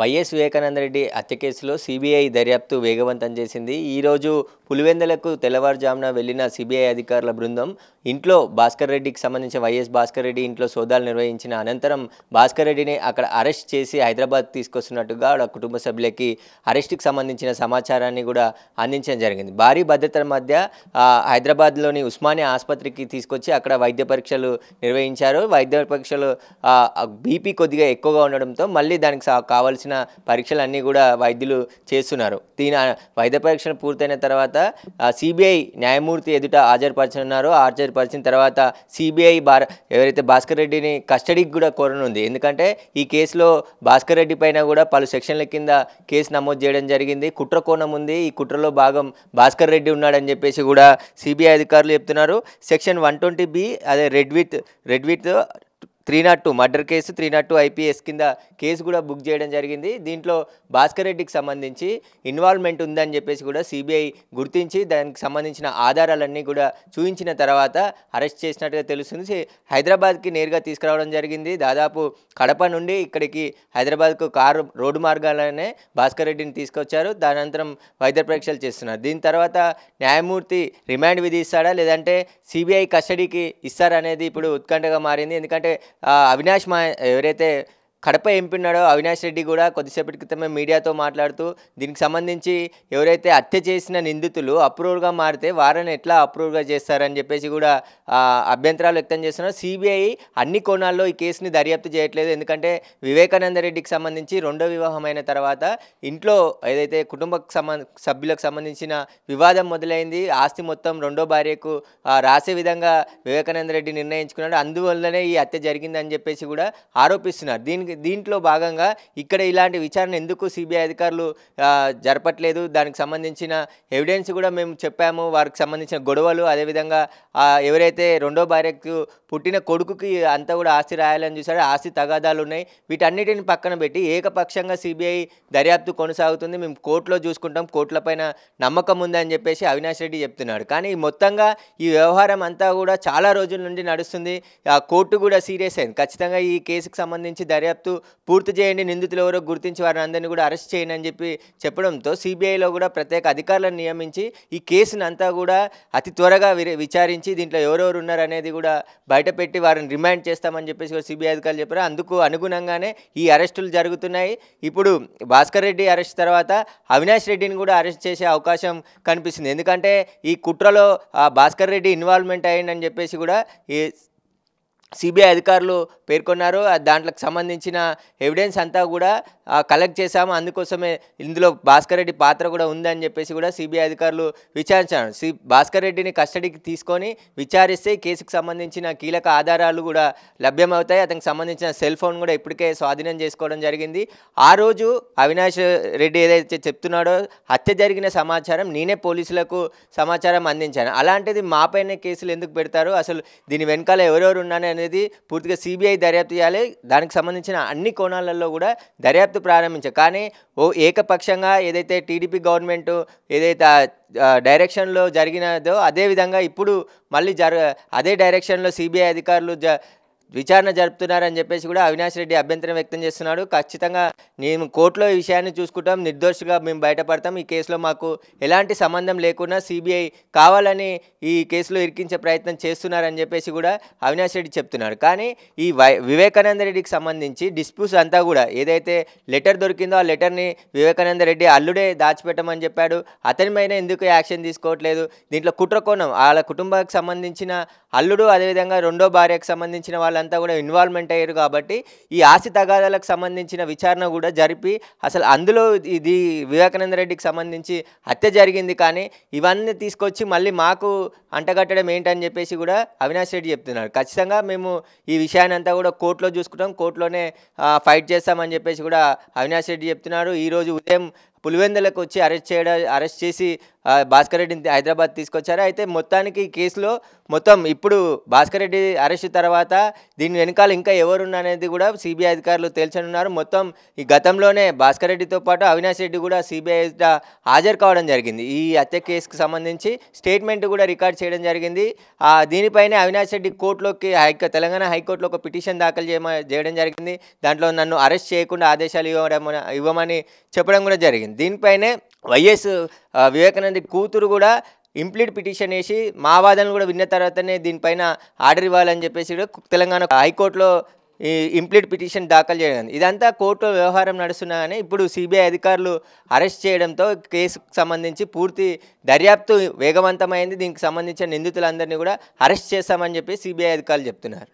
YS Vivekananda Reddy హత్య కేసులో CBI దర్యాప్తు వేగవంతం చేసింది ఈరోజు పులివెందులకు తెల్లవారుజామున వెళ్లిన సిబిఐ అధికారుల బృందం ఇంట్లో భాస్కర్ రెడ్డికి సంబంధించి వైఎస్ భాస్కర్ రెడ్డి ఇంట్లో సోదాలు నిర్వహించిన అనంతరం భాస్కర్ రెడ్డిని అక్కడ అరెస్ట్ చేసి హైదరాబాద్ తీసుకొస్తున్నట్టుగా కుటుంబ సభ్యులకి అరెస్ట్కి సంబంధించిన సమాచారాన్ని కూడా అందించడం జరిగింది భారీ భద్రతల మధ్య హైదరాబాద్లోని ఉస్మానియా ఆసుపత్రికి తీసుకొచ్చి అక్కడ వైద్య పరీక్షలు నిర్వహించారు వైద్య పరీక్షలు బీపీ కొద్దిగా ఎక్కువగా ఉండడంతో మళ్ళీ దానికి కావాల్సిన పరీక్షలు అన్నీ కూడా వైద్యులు చేస్తున్నారు దీని వైద్య పరీక్షలు పూర్తయిన తర్వాత సిబిఐ న్యాయమూర్తి ఎదుట హాజరుపరచనున్నారు హాజరు హాజరుపరిచిన తర్వాత సిబిఐ భార ఎవరైతే భాస్కర్ రెడ్డిని కస్టడీకి కూడా కోరనుంది ఎందుకంటే ఈ కేసులో భాస్కర్ రెడ్డి పైన కూడా పలు సెక్షన్ల కింద కేసు నమోదు చేయడం జరిగింది కుట్ర కోణం ఉంది ఈ కుట్రలో భాగం భాస్కర్ రెడ్డి ఉన్నాడని చెప్పేసి కూడా సిబిఐ అధికారులు చెప్తున్నారు సెక్షన్ వన్ ట్వంటీ బి అదే read with read with three not two murder case three not two IPS కింద కేసు కూడా బుక్ చేయడం జరిగింది దీంట్లో భాస్కర్ రెడ్డికి సంబంధించి ఇన్వాల్వ్మెంట్ ఉందని చెప్పేసి కూడా సిబిఐ గుర్తించి దానికి సంబంధించిన ఆధారాలన్నీ కూడా చూపించిన తర్వాత అరెస్ట్ చేసినట్టుగా తెలుస్తుంది హైదరాబాద్కి నేరుగా తీసుకురావడం జరిగింది దాదాపు కడప నుండి ఇక్కడికి హైదరాబాద్కు కారు రోడ్డు మార్గాలనే భాస్కర్ రెడ్డిని తీసుకొచ్చారు దానంతరం వైద్య పరీక్షలు చేస్తున్నారు దీని తర్వాత న్యాయమూర్తి రిమాండ్ విధిస్తాడా లేదంటే సిబిఐ కస్టడీకి ఇస్తారనేది ఇప్పుడు ఉత్కంఠగా మారింది ఎందుకంటే అవినాష్ మా ఎవరైతే కడప ఎంపీన్నాడో అవినాష్ రెడ్డి కూడా కొద్దిసేపటి క్రితమే మీడియాతో మాట్లాడుతూ దీనికి సంబంధించి ఎవరైతే హత్య చేసిన నిందితులు అప్రూవల్గా మారితే వారిని ఎట్లా అప్రూవ్గా చేస్తారని చెప్పేసి కూడా అభ్యంతరాలు వ్యక్తం చేస్తున్నారు సిబిఐ అన్ని కోణాల్లో ఈ కేసుని దర్యాప్తు చేయట్లేదు ఎందుకంటే వివేకానంద రెడ్డికి సంబంధించి రెండో వివాహమైన తర్వాత ఇంట్లో ఏదైతే కుటుంబ సభ్యులకు సంబంధించిన వివాదం మొదలైంది ఆస్తి మొత్తం రెండో భార్యకు రాసే విధంగా వివేకానంద రెడ్డి నిర్ణయించుకున్నాడు అందువల్లనే ఈ హత్య జరిగిందని చెప్పేసి కూడా ఆరోపిస్తున్నారు దీనికి దీంట్లో భాగంగా ఇక్కడ ఇలాంటి విచారణ ఎందుకు సిబిఐ అధికారులు జరపట్లేదు దానికి సంబంధించిన ఎవిడెన్స్ కూడా మేము చెప్పాము వారికి సంబంధించిన గొడవలు అదేవిధంగా ఎవరైతే రెండో భార్యకు పుట్టిన కొడుకుకి అంతా కూడా ఆస్తి రాయాలని చూసారో ఆస్తి తగాదాలు ఉన్నాయి వీటన్నిటిని పక్కన పెట్టి ఏకపక్షంగా సిబిఐ దర్యాప్తు కొనసాగుతుంది మేము కోర్టులో చూసుకుంటాం కోర్టులపైన నమ్మకం ఉందని చెప్పేసి అవినాష్ రెడ్డి చెప్తున్నాడు కానీ మొత్తంగా ఈ వ్యవహారం అంతా కూడా చాలా రోజుల నుండి నడుస్తుంది ఆ కోర్టు కూడా సీరియస్ అయింది ఖచ్చితంగా ఈ కేసుకు సంబంధించి దర్యాప్తు జరుపుతూ పూర్తి చేయండి నిందితులు ఎవరో గుర్తించి వారిని అందరినీ కూడా అరెస్ట్ చేయండి అని చెప్పి చెప్పడంతో సిబిఐలో కూడా ప్రత్యేక అధికారులను నియమించి ఈ కేసును అంతా కూడా అతి త్వరగా విచారించి దీంట్లో ఎవరెవరు ఉన్నారనేది కూడా బయటపెట్టి వారిని రిమాండ్ చేస్తామని చెప్పేసి కూడా సిబిఐ అధికారులు చెప్పారు అందుకు అనుగుణంగానే ఈ అరెస్టులు జరుగుతున్నాయి ఇప్పుడు భాస్కర్ రెడ్డి అరెస్ట్ తర్వాత అవినాష్ రెడ్డిని కూడా అరెస్ట్ చేసే అవకాశం కనిపిస్తుంది ఎందుకంటే ఈ కుట్రలో భాస్కర్ రెడ్డి ఇన్వాల్వ్మెంట్ అయ్యిందని చెప్పేసి కూడా ఈ సిబిఐ అధికారులు పేర్కొన్నారు దాంట్లకు సంబంధించిన ఎవిడెన్స్ అంతా కూడా కలెక్ట్ చేశాము అందుకోసమే ఇందులో భాస్కర్ రెడ్డి పాత్ర కూడా ఉందని చెప్పేసి కూడా సిబిఐ అధికారులు విచారించారు సి భాస్కర్ రెడ్డిని కస్టడీకి తీసుకొని విచారిస్తే కేసుకు సంబంధించిన కీలక ఆధారాలు కూడా లభ్యమవుతాయి అతనికి సంబంధించిన సెల్ ఫోన్ కూడా ఇప్పటికే స్వాధీనం చేసుకోవడం జరిగింది ఆ రోజు అవినాష్ రెడ్డి ఏదైతే చెప్తున్నాడో హత్య జరిగిన సమాచారం నేనే పోలీసులకు సమాచారం అందించాను అలాంటిది మాపైన కేసులు ఎందుకు పెడతారు అసలు దీని వెనకాల ఎవరెవరు ఉన్నాను అనేది పూర్తిగా సిబిఐ దర్యాప్తు చేయాలి దానికి సంబంధించిన అన్ని కోణాలలో కూడా దర్యాప్తు ప్రారంభించారు కానీ ఓ ఏకపక్షంగా ఏదైతే టీడీపీ గవర్నమెంట్ ఏదైతే డైరెక్షన్లో జరిగినదో అదేవిధంగా ఇప్పుడు మళ్ళీ జర అదే డైరెక్షన్లో సిబిఐ అధికారులు జ విచారణ జరుపుతున్నారని చెప్పేసి కూడా అవినాష్ రెడ్డి అభ్యంతరం వ్యక్తం చేస్తున్నాడు ఖచ్చితంగా మేము కోర్టులో ఈ విషయాన్ని చూసుకుంటాం నిర్దోషిగా మేము బయటపడతాం ఈ కేసులో మాకు ఎలాంటి సంబంధం లేకుండా సిబిఐ కావాలని ఈ కేసులో ఇరికించే ప్రయత్నం చేస్తున్నారని చెప్పేసి కూడా అవినాష్ రెడ్డి చెప్తున్నాడు కానీ ఈ వివేకానంద రెడ్డికి సంబంధించి డిస్ప్యూస్ అంతా కూడా ఏదైతే లెటర్ దొరికిందో ఆ లెటర్ని వివేకానంద రెడ్డి అల్లుడే దాచిపెట్టమని చెప్పాడు అతని పైన ఎందుకు యాక్షన్ తీసుకోవట్లేదు దీంట్లో కుట్రకోణం వాళ్ళ కుటుంబానికి సంబంధించిన అల్లుడు అదేవిధంగా రెండో భార్యకు సంబంధించిన వాళ్ళ వీళ్ళంతా కూడా ఇన్వాల్వ్మెంట్ అయ్యారు కాబట్టి ఈ ఆస్తి తగాదాలకు సంబంధించిన విచారణ కూడా జరిపి అసలు అందులో ఇది వివేకానంద రెడ్డికి సంబంధించి హత్య జరిగింది కానీ ఇవన్నీ తీసుకొచ్చి మళ్ళీ మాకు అంటగట్టడం ఏంటని చెప్పేసి కూడా అవినాష్ రెడ్డి చెప్తున్నారు ఖచ్చితంగా మేము ఈ విషయాన్ని అంతా కూడా కోర్టులో చూసుకుంటాం కోర్టులోనే ఫైట్ చేస్తామని చెప్పేసి కూడా అవినాష్ రెడ్డి చెప్తున్నారు ఈరోజు ఉదయం పులివెందులకు వచ్చి అరెస్ట్ చేయడం అరెస్ట్ చేసి భాస్కర్ రెడ్డిని హైదరాబాద్ తీసుకొచ్చారు అయితే మొత్తానికి కేసులో మొత్తం ఇప్పుడు భాస్కర్ రెడ్డి అరెస్ట్ తర్వాత దీని వెనకాల ఇంకా ఎవరున్నారనేది కూడా సిబిఐ అధికారులు తేల్చనున్నారు మొత్తం ఈ గతంలోనే భాస్కర్ రెడ్డితో పాటు అవినాష్ రెడ్డి కూడా సిబిఐ హాజరు కావడం జరిగింది ఈ హత్య కేసుకు సంబంధించి స్టేట్మెంట్ కూడా రికార్డ్ చేయడం జరిగింది దీనిపైనే అవినాష్ రెడ్డి కోర్టులోకి హైకో తెలంగాణ హైకోర్టులో ఒక పిటిషన్ దాఖలు చేయడం జరిగింది దాంట్లో నన్ను అరెస్ట్ చేయకుండా ఆదేశాలు ఇవ్వడం ఇవ్వమని చెప్పడం కూడా జరిగింది దీనిపైనే వైఎస్ వివేకానంద కూతురు కూడా ఇంప్లీట్ పిటిషన్ వేసి మా వాదనలు కూడా విన్న తర్వాతనే దీనిపైన ఆర్డర్ ఇవ్వాలని చెప్పేసి కూడా తెలంగాణ హైకోర్టులో ఈ ఇంప్లీట్ పిటిషన్ దాఖలు చేయడం ఇదంతా కోర్టు వ్యవహారం నడుస్తున్నా కానీ ఇప్పుడు సిబిఐ అధికారులు అరెస్ట్ చేయడంతో కేసుకు సంబంధించి పూర్తి దర్యాప్తు వేగవంతమైంది దీనికి సంబంధించిన నిందితులందరినీ కూడా అరెస్ట్ చేస్తామని చెప్పి సిబిఐ అధికారులు చెప్తున్నారు